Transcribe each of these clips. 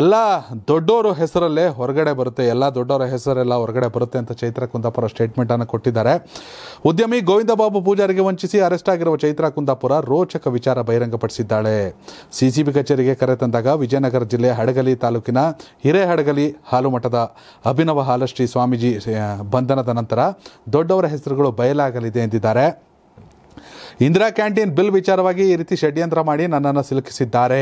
ಎಲ್ಲ ದೊಡ್ಡವರ ಹೆಸರಲ್ಲೇ ಹೊರಗಡೆ ಬರುತ್ತೆ ಎಲ್ಲ ದೊಡ್ಡವರ ಹೆಸರೆಲ್ಲ ಹೊರಗಡೆ ಬರುತ್ತೆ ಅಂತ ಚೈತ್ರ ಕುಂದಾಪುರ ಸ್ಟೇಟ್ಮೆಂಟನ್ನು ಕೊಟ್ಟಿದ್ದಾರೆ ಉದ್ಯಮಿ ಗೋವಿಂದ ಬಾಬು ಪೂಜಾರಿಗೆ ವಂಚಿಸಿ ಅರೆಸ್ಟ್ ಆಗಿರುವ ಚೈತ್ರ ಕುಂದಾಪುರ ರೋಚಕ ವಿಚಾರ ಬಹಿರಂಗಪಡಿಸಿದ್ದಾಳೆ ಸಿಸಿಬಿ ಕಚೇರಿಗೆ ಕರೆ ತಂದಾಗ ವಿಜಯನಗರ ಜಿಲ್ಲೆ ಹಡಗಲಿ ತಾಲೂಕಿನ ಹಿರೇಹಡಗಲಿ ಹಾಲುಮಠದ ಅಭಿನವ ಹಾಲಶ್ರೀ ಸ್ವಾಮೀಜಿ ಬಂಧನದ ನಂತರ ದೊಡ್ಡವರ ಹೆಸರುಗಳು ಬಯಲಾಗಲಿದೆ ಎಂದಿದ್ದಾರೆ ಇಂದಿರಾ ಕ್ಯಾಂಟೀನ್ ಬಿಲ್ ವಿಚಾರವಾಗಿ ಈ ರೀತಿ ಷಡ್ಯಂತ್ರ ಮಾಡಿ ನನ್ನನ್ನು ಸಿಲುಕಿಸಿದ್ದಾರೆ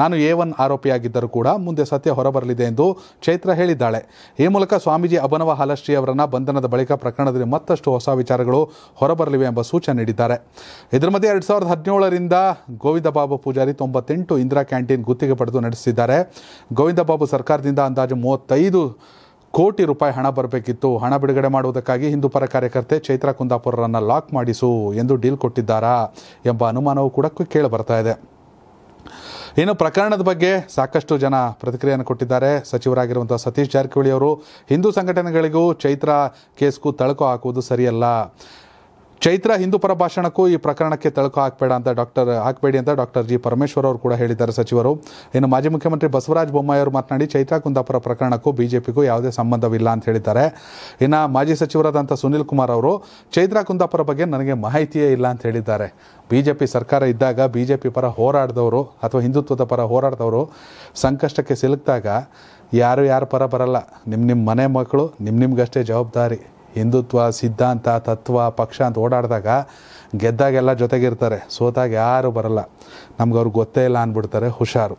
ನಾನು ಎ ಒನ್ ಆರೋಪಿಯಾಗಿದ್ದರೂ ಕೂಡ ಮುಂದೆ ಸತ್ಯ ಹೊರಬರಲಿದೆ ಎಂದು ಚೈತ್ರ ಹೇಳಿದ್ದಾಳೆ ಈ ಮೂಲಕ ಸ್ವಾಮೀಜಿ ಅಭನವ ಹಾಲಶ್ರೀ ಅವರನ್ನ ಬಂಧನದ ಬಳಿಕ ಪ್ರಕರಣದಲ್ಲಿ ಮತ್ತಷ್ಟು ಹೊಸ ವಿಚಾರಗಳು ಹೊರಬರಲಿವೆ ಎಂಬ ಸೂಚನೆ ನೀಡಿದ್ದಾರೆ ಇದರ ಮಧ್ಯೆ ಎರಡು ಸಾವಿರದ ಹದಿನೇಳರಿಂದ ಗೋವಿಂದ ಬಾಬು ಪೂಜಾರಿ ತೊಂಬತ್ತೆಂಟು ಇಂದಿರಾ ಕ್ಯಾಂಟೀನ್ ಗುತ್ತಿಗೆ ಪಡೆದು ನಡೆಸಿದ್ದಾರೆ ಗೋವಿಂದ ಬಾಬು ಸರ್ಕಾರದಿಂದ ಅಂದಾಜು ಮೂವತ್ತೈದು ಕೋಟಿ ರೂಪಾಯಿ ಹಣ ಬರಬೇಕಿತ್ತು ಹಣ ಬಿಡುಗಡೆ ಮಾಡುವುದಕ್ಕಾಗಿ ಹಿಂದೂ ಪರ ಕಾರ್ಯಕರ್ತೆ ಚೈತ್ರಾ ಕುಂದಾಪುರರನ್ನು ಲಾಕ್ ಮಾಡಿಸು ಎಂದು ಡೀಲ್ ಕೊಟ್ಟಿದ್ದಾರಾ ಎಂಬ ಅನುಮಾನವೂ ಕೂಡ ಕೇಳಿ ಬರ್ತಾ ಇದೆ ಇನ್ನು ಪ್ರಕರಣದ ಬಗ್ಗೆ ಸಾಕಷ್ಟು ಜನ ಪ್ರತಿಕ್ರಿಯೆಯನ್ನು ಕೊಟ್ಟಿದ್ದಾರೆ ಸಚಿವರಾಗಿರುವಂತಹ ಸತೀಶ್ ಜಾರಕಿಹೊಳಿ ಅವರು ಹಿಂದೂ ಸಂಘಟನೆಗಳಿಗೂ ಚೈತ್ರ ಕೇಸ್ಗೂ ತಳಕು ಹಾಕುವುದು ಸರಿಯಲ್ಲ ಚೈತ್ರ ಹಿಂದೂ ಭಾಷಣಕ್ಕೂ ಈ ಪ್ರಕರಣಕ್ಕೆ ತಳಕು ಹಾಕಬೇಡ ಅಂತ ಡಾಕ್ಟರ್ ಹಾಕಬೇಡಿ ಅಂತ ಡಾಕ್ಟರ್ ಜಿ ಪರಮೇಶ್ವರ್ ಅವರು ಕೂಡ ಹೇಳಿದ್ದಾರೆ ಸಚಿವರು ಇನ್ನು ಮಾಜಿ ಮುಖ್ಯಮಂತ್ರಿ ಬಸವರಾಜ ಬೊಮ್ಮಾಯಿ ಅವರು ಮಾತನಾಡಿ ಚೈತ್ರ ಕುಂದಾಪುರ ಪ್ರಕರಣಕ್ಕೂ ಬಿಜೆಪಿಗೂ ಯಾವುದೇ ಸಂಬಂಧವಿಲ್ಲ ಅಂತ ಹೇಳಿದ್ದಾರೆ ಇನ್ನು ಮಾಜಿ ಸಚಿವರಾದಂಥ ಸುನಿಲ್ ಕುಮಾರ್ ಅವರು ಚೈತ್ರ ಕುಂದಾಪುರ ಬಗ್ಗೆ ನನಗೆ ಮಾಹಿತಿಯೇ ಇಲ್ಲ ಅಂತ ಹೇಳಿದ್ದಾರೆ ಬಿಜೆಪಿ ಸರ್ಕಾರ ಇದ್ದಾಗ ಬಿಜೆಪಿ ಪರ ಹೋರಾಡಿದವರು ಅಥವಾ ಹಿಂದುತ್ವದ ಪರ ಹೋರಾಡಿದವರು ಸಂಕಷ್ಟಕ್ಕೆ ಸಿಲುಕಿದಾಗ ಯಾರು ಯಾರ ಪರ ಬರಲ್ಲ ನಿಮ್ಮ ನಿಮ್ಮ ಮನೆ ಮಕ್ಕಳು ನಿಮ್ಮ ನಿಮ್ಗಷ್ಟೇ ಜವಾಬ್ದಾರಿ ಹಿಂದುತ್ವ ಸಿದ್ಧಾಂತ ತತ್ವ ಪಕ್ಷ ಅಂತ ಓಡಾಡಿದಾಗ ಗೆದ್ದಾಗೆಲ್ಲ ಜೊತೆಗಿರ್ತಾರೆ ಸೋತಾಗ ಯಾರೂ ಬರಲ್ಲ ನಮ್ಗೆ ಅವ್ರಿಗೆ ಗೊತ್ತೇ ಇಲ್ಲ ಅಂದ್ಬಿಡ್ತಾರೆ ಹುಷಾರು